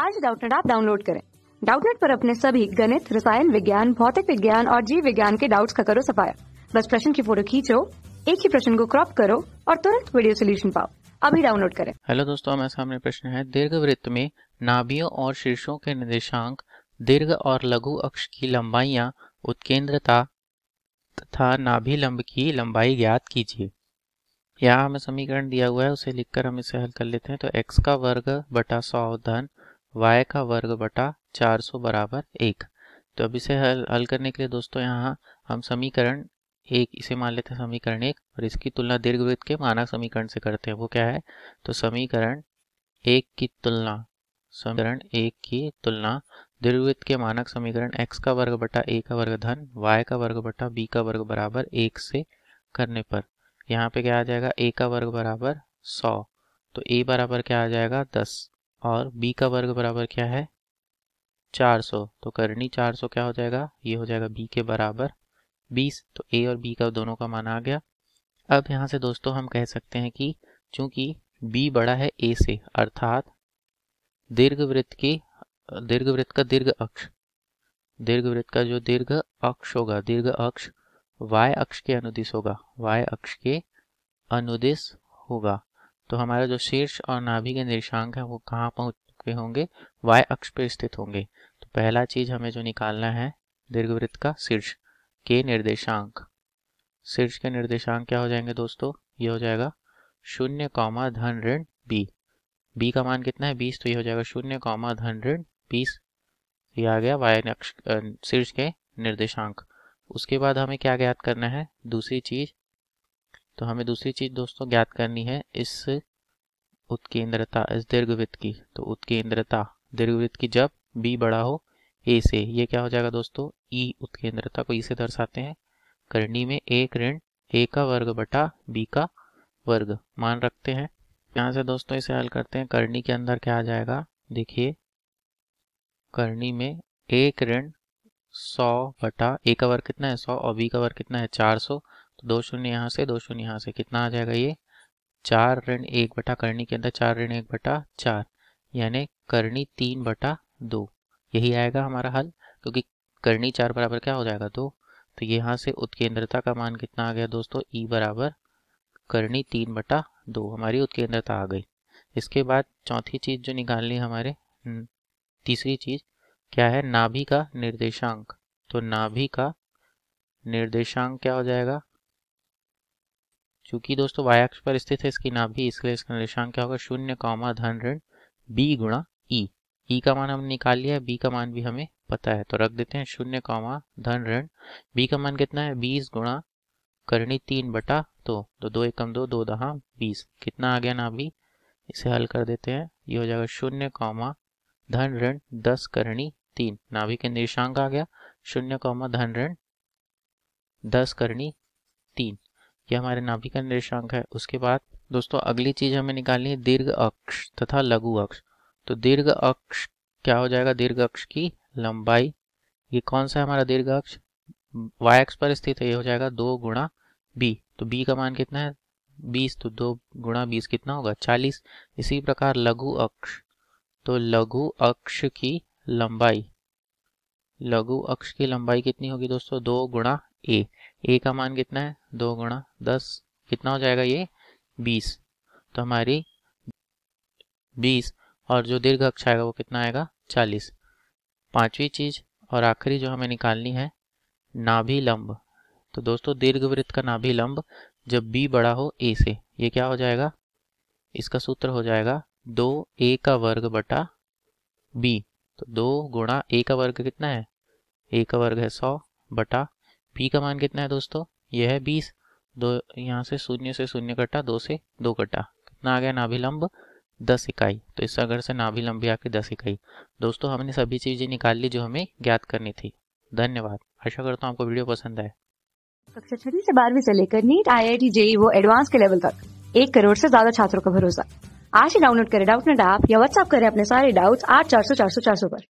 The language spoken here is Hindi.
आज डाउटनेट आप डाउनलोड करें डाउटनेट पर अपने सभी गणित रसायन विज्ञान भौतिक विज्ञान और जीव विज्ञान के डाउट्स का करो सफाया बस प्रश्न की फोटो खींचो एक ही प्रश्न को क्रॉप करो और तुरंत वीडियो सोल्यूशन पाओ अभी डाउनलोड करें हेलो दोस्तों हमारे सामने प्रश्न है दीर्घ वृत्त में नाभियो और शीर्षों के निर्देशांक दीर्घ और लघु अक्ष की लंबाइया उत्केंद्रता तथा नाभि लंब की लंबाई ज्ञात कीजिए यहाँ हमें समीकरण दिया हुआ है उसे लिखकर हम इसे हल कर लेते हैं तो x का वर्ग बटा सौ धन y का वर्ग बटा 400 बराबर एक तो अब इसे हल हल करने के लिए दोस्तों यहाँ हम समीकरण एक इसे मान लेते हैं समीकरण एक और इसकी तुलना दीर्घवृत्त के मानक समीकरण से करते हैं वो क्या है तो समीकरण एक की तुलना समीकरण एक की तुलना दीर्घवृत्त के मानक समीकरण x का वर्ग बटा a का वर्ग धन y का वर्ग बटा b का वर्ग बराबर एक से करने पर यहाँ पे क्या आ जाएगा a का वर्ग बराबर सौ तो a बराबर क्या आ जाएगा दस और b का वर्ग बराबर क्या है 400 तो करनी 400 क्या हो जाएगा ये हो जाएगा b के बराबर 20 तो a और b का दोनों का मान आ गया अब यहाँ से दोस्तों हम कह सकते हैं कि चूंकि b बड़ा है a से अर्थात दीर्घ वृत्त की दीर्घ वृत्त का दीर्घ अक्ष दीर्घ वृत्त का जो दीर्घ अक्ष होगा दीर्घ अक्ष y अक्ष के अनुदिश होगा y अक्ष के अनुदिश होगा तो हमारा जो शीर्ष और नाभि के निर्देशांक है वो कहाँ पहुँच चुके होंगे वाय अक्ष पर स्थित होंगे तो पहला चीज़ हमें जो निकालना है दीर्घवृत्त का शीर्ष के निर्देशांक शीर्ष के निर्देशांक क्या हो जाएंगे दोस्तों ये हो जाएगा शून्य कौमा धन ऋण बी बी का मान कितना है बीस तो ये हो जाएगा शून्य कौमा धन ऋण बीस ये आ गया वाय अक्ष शीर्ष के निर्देशांक उसके बाद हमें क्या ज्ञात करना है दूसरी चीज़ तो हमें दूसरी चीज़ दोस्तों ज्ञात करनी है इस उत्केंद्रता इस दीर्घवृत्त की तो उत्केंद्रता दीर्घवृत्त की जब बी बड़ा हो ए से ये क्या हो जाएगा दोस्तों ई e उत्केंद्रता को ई e से दर्शाते हैं करणी में एक ऋण ए का वर्ग बटा बी का वर्ग मान रखते हैं यहां से दोस्तों इसे हल करते हैं करनी के अंदर क्या आ जाएगा देखिए करनी में एक ऋण सौ बटा ए का वर्ग कितना है सौ और बी का वर्ग कितना है चार सौ तो दो शून्य यहाँ से दो शून्य यहाँ से कितना आ जाएगा ये चार ऋण एक बटा करनी के अंदर चार ऋण एक बटा चार यानी करनी तीन बटा दो यही आएगा हमारा हल क्योंकि करनी चार बराबर क्या हो जाएगा दो तो यहाँ से उत्केंद्रता का मान कितना आ गया दोस्तों ई e बराबर करनी तीन बटा दो हमारी उत्केंद्रता आ गई इसके बाद चौथी चीज़ जो निकालनी हमारे तीसरी चीज़ क्या है नाभि का निर्देशांक तो नाभि का निर्देशांक क्या हो जाएगा चूंकि दोस्तों वायक्ष अक्ष पर स्थित है इसकी नाभि इसलिए इसका निर्देशांक क्या होगा शून्य कौमा धन ऋण बी गुणा ई ई का मान हमने निकाल लिया है बी का मान भी हमें पता है तो रख देते हैं शून्य कौमा धन ऋण बी का मान कितना है बीस गुणा करणी तीन बटा दो तो दो एकम दो दो दहा बीस कितना आ गया ना अभी इसे हल कर देते हैं ये हो जाएगा शून्य कौमा धन ऋण दस करणी तीन नाभि के निर्देशांक आ गया शून्य कौमा धन ऋण दस करणी तीन ये हमारे नाभिका निर्देशांक है उसके बाद दोस्तों अगली चीज हमें निकालनी है दीर्घ अक्ष तथा लघु अक्ष तो दीर्घ अक्ष क्या हो जाएगा दीर्घ अक्ष की लंबाई ये कौन सा है हमारा दीर्घ अक्ष वाई एक्स पर स्थित है ये हो जाएगा दो गुणा बी तो बी का मान कितना है बीस तो दो गुणा बीस कितना होगा चालीस इसी प्रकार लघु अक्ष तो लघु अक्ष की लंबाई लघु अक्ष की लंबाई कितनी होगी दोस्तों दो गुणा ए ए का मान कितना है दो गुणा दस कितना हो जाएगा ये बीस तो हमारी बीस और जो दीर्घ अक्ष आएगा वो कितना आएगा चालीस पांचवी चीज और आखिरी जो हमें निकालनी है नाभि लंब तो दोस्तों दीर्घ वृत्त का नाभि लंब जब बी बड़ा हो ए से ये क्या हो जाएगा इसका सूत्र हो जाएगा दो ए का वर्ग बटा बी तो दो गुणा ए का वर्ग कितना है ए का वर्ग है सौ बटा पी का मान कितना है दोस्तों यह है बीस दो यहाँ से शून्य से शून्य कटा दो से दो कटा कितना आ गया नाभिलंब दस इकाई तो इस अगर से नाभिलंब भी आके दस इकाई दोस्तों हमने सभी चीज़ें निकाल ली जो हमें ज्ञात करनी थी धन्यवाद आशा करता हूँ आपको वीडियो पसंद आए कक्षा छठी से बारहवीं से लेकर NEET I I T JEE वो एडवांस के लेवल तक एक करोड़ से ज्यादा छात्रों का भरोसा आज ही डाउनलोड करें डाउट नेट ऐप या व्हाट्सअप करें अपने सारे डाउट्स आठ चार सौ चार सौ चार सौ पर